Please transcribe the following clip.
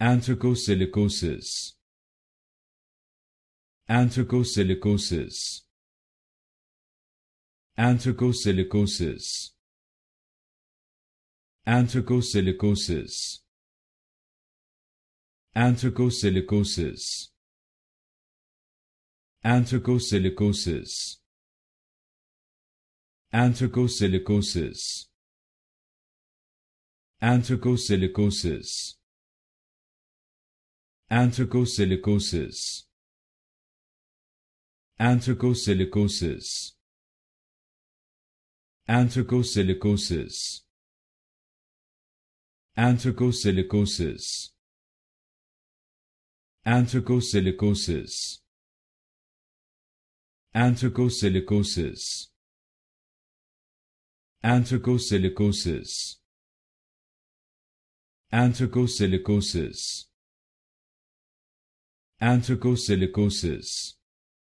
Anthracosilicosis. Anthracosilicosis. Anthracosilicosis. Anthracosilicosis. Anthracosilicosis. Anthracosilicosis. Anthracosilicosis. Anthracocylicosis Anthracosilicosis. Anthracosilicosis. Anthracosilicosis. Anthracosilicosis. Anthracosilicosis. Anthracosilicosis. Anthracosilicosis. Anthracocylicosis. Anthracosilicosis.